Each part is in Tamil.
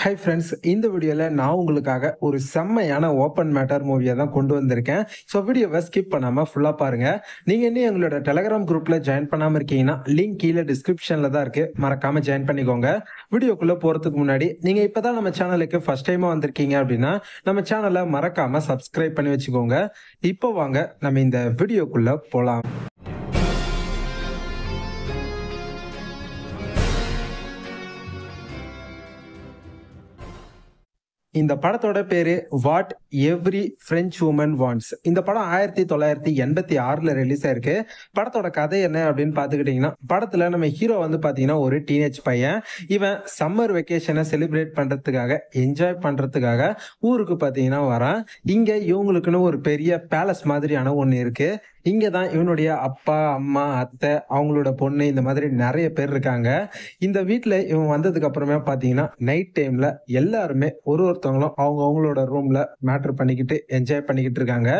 ஹை ஃப்ரெண்ட்ஸ் இந்த வீடியோவில் நான் உங்களுக்காக ஒரு செம்மையான ஓப்பன் மேட்டர் மூவியை தான் கொண்டு வந்திருக்கேன் ஸோ வீடியோவை ஸ்கிப் பண்ணாமல் ஃபுல்லாக பாருங்கள் நீங்கள் இன்னும் எங்களோட டெலகிராம் குரூப்பில் ஜாயின் பண்ணாமல் இருக்கீங்கன்னா லிங்க் கீழே டிஸ்கிரிப்ஷனில் தான் இருக்குது மறக்காமல் ஜாயின் பண்ணிக்கோங்க வீடியோக்குள்ளே போகிறதுக்கு முன்னாடி நீங்கள் இப்போ தான் நம்ம சேனலுக்கு ஃபஸ்ட் டைமாக வந்திருக்கீங்க அப்படின்னா நம்ம சேனலை மறக்காமல் சப்ஸ்கிரைப் பண்ணி வச்சுக்கோங்க இப்போ வாங்க நம்ம இந்த வீடியோக்குள்ளே போகலாம் இந்த படத்தோட பேரு what every French woman wants இந்த படம் ஆயிரத்தி தொள்ளாயிரத்தி எண்பத்தி ஆறுல ரிலீஸ் ஆயிருக்கு படத்தோட கதை என்ன அப்படின்னு பாத்துக்கிட்டீங்கன்னா படத்துல நம்ம ஹீரோ வந்து பாத்தீங்கன்னா ஒரு டீனேஜ் பையன் இவன் சம்மர் வெக்கேஷனை செலிப்ரேட் பண்றதுக்காக என்ஜாய் பண்றதுக்காக ஊருக்கு பாத்தீங்கன்னா வரான் இங்க இவங்களுக்குன்னு ஒரு பெரிய பேலஸ் மாதிரியான ஒன்று இருக்கு இங்க தான் இவனுடைய அப்பா அம்மா அத்தை அவங்களோட பொண்ணு இந்த மாதிரி நிறைய பேர் இருக்காங்க இந்த வீட்டில் இவன் வந்ததுக்கு அப்புறமே பார்த்தீங்கன்னா நைட் டைம்ல எல்லாருமே ஒரு ஒருத்தவங்களும் அவங்க அவங்களோட ரூம்ல மேட்ரு பண்ணிக்கிட்டு என்ஜாய் பண்ணிக்கிட்டு இருக்காங்க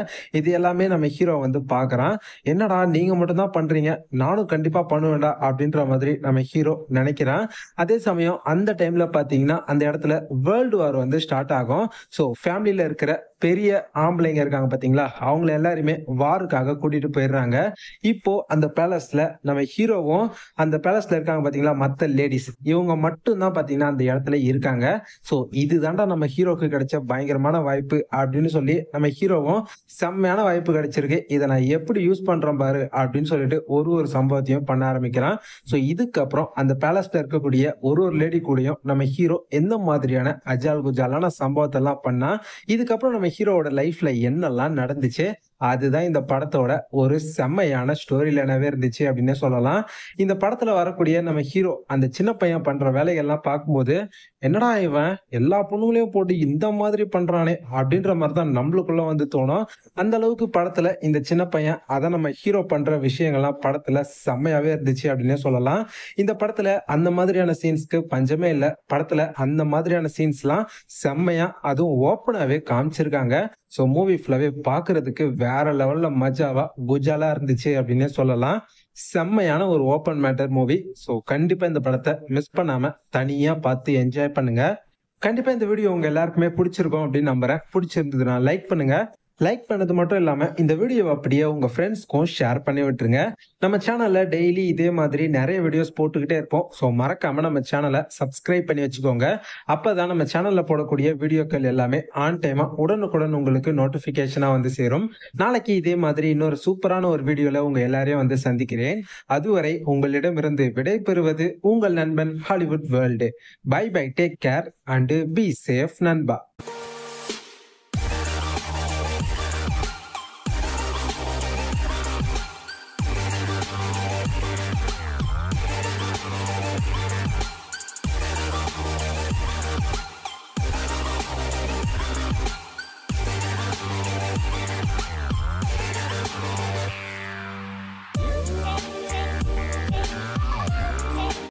இது எல்லாமே நம்ம ஹீரோ வந்து பார்க்குறான் என்னடா நீங்க மட்டும் தான் பண்றீங்க நானும் கண்டிப்பா பண்ணுவேண்டா அப்படின்ற மாதிரி நம்ம ஹீரோ நினைக்கிறான் அதே சமயம் அந்த டைம்ல பார்த்தீங்கன்னா அந்த இடத்துல வேர்ல்டு வார் வந்து ஸ்டார்ட் ஆகும் ஸோ ஃபேமிலியில இருக்கிற பெரிய ஆம்பளைங்க இருக்காங்க பாத்தீங்களா அவங்கள எல்லாருமே வாருக்காக கூட்டிட்டு போயிடுறாங்க இப்போ அந்த பேலஸ்ல நம்ம ஹீரோவும் அந்த பேலஸ்ல இருக்காங்க பாத்தீங்களா மத்த லேடிஸ் இவங்க மட்டும் தான் பாத்தீங்கன்னா அந்த இடத்துல இருக்காங்க ஸோ இதுதான்டா நம்ம ஹீரோக்கு கிடைச்ச பயங்கரமான வாய்ப்பு அப்படின்னு சொல்லி நம்ம ஹீரோவும் செம்மையான வாய்ப்பு கிடைச்சிருக்கு இதை நான் எப்படி யூஸ் பண்றோம் பாரு அப்படின்னு சொல்லிட்டு ஒரு ஒரு சம்பவத்தையும் பண்ண ஆரம்பிக்கிறான் ஸோ இதுக்கப்புறம் அந்த பேலஸ்ல இருக்கக்கூடிய ஒரு ஒரு லேடி கூடயும் நம்ம ஹீரோ எந்த மாதிரியான அஜால் குஜாலான சம்பவத்தெல்லாம் பண்ணா இதுக்கப்புறம் நம்ம ஹீரோவோட லைஃப்ல என்னெல்லாம் நடந்துச்சு அதுதான் இந்த படத்தோட ஒரு செம்மையான ஸ்டோரி லைனாவே இருந்துச்சு அப்படின்னு சொல்லலாம் இந்த படத்துல வரக்கூடிய நம்ம ஹீரோ அந்த சின்ன பையன் பண்ற வேலைகள்லாம் பார்க்கும்போது என்னடா இவன் எல்லா பொண்ணுங்களையும் போட்டு இந்த மாதிரி பண்றானே அப்படின்ற மாதிரி தான் நம்மளுக்குள்ள வந்து தோணும் அந்த அளவுக்கு படத்துல இந்த சின்ன பையன் அதை நம்ம ஹீரோ பண்ற விஷயங்கள்லாம் படத்துல செம்மையாவே இருந்துச்சு அப்படின்னே சொல்லலாம் இந்த படத்துல அந்த மாதிரியான சீன்ஸ்க்கு பஞ்சமே இல்லை படத்துல அந்த மாதிரியான சீன்ஸ்லாம் செம்மையா அதுவும் ஓப்பனாவே காமிச்சிருக்காங்க ஸோ மூவி ஃபுல்லாகவே பார்க்கறதுக்கு வேற லெவலில் மஜாவா குஜாலா இருந்துச்சு அப்படின்னே சொல்லலாம் செம்மையான ஒரு ஓப்பன் மேட்டர் மூவி ஸோ கண்டிப்பாக இந்த படத்தை மிஸ் பண்ணாமல் தனியாக பார்த்து என்ஜாய் பண்ணுங்க கண்டிப்பாக இந்த வீடியோ உங்கள் எல்லாருக்குமே பிடிச்சிருக்கோம் அப்படின்னு நம்புறேன் பிடிச்சிருந்ததுன்னா லைக் பண்ணுங்க லைக் பண்ணது மட்டும் இல்லாமல் இந்த வீடியோவை அப்படியே உங்கள் ஃப்ரெண்ட்ஸ்க்கும் ஷேர் பண்ணி விட்டுருங்க நம்ம சேனலில் டெய்லி இதே மாதிரி நிறைய வீடியோஸ் போட்டுக்கிட்டே இருப்போம் ஸோ மறக்காமல் நம்ம சேனலை சப்ஸ்கிரைப் பண்ணி வச்சுக்கோங்க அப்போ தான் நம்ம சேனலில் போடக்கூடிய வீடியோக்கள் எல்லாமே ஆன் டைமாக உடனுக்குடன் உங்களுக்கு நோட்டிஃபிகேஷனாக வந்து சேரும் நாளைக்கு இதே மாதிரி இன்னொரு சூப்பரான ஒரு வீடியோவில் உங்கள் எல்லாரையும் வந்து சந்திக்கிறேன் அதுவரை உங்களிடமிருந்து விடைபெறுவது உங்கள் நண்பன் Hollywood world bye bye take care and be safe நண்பா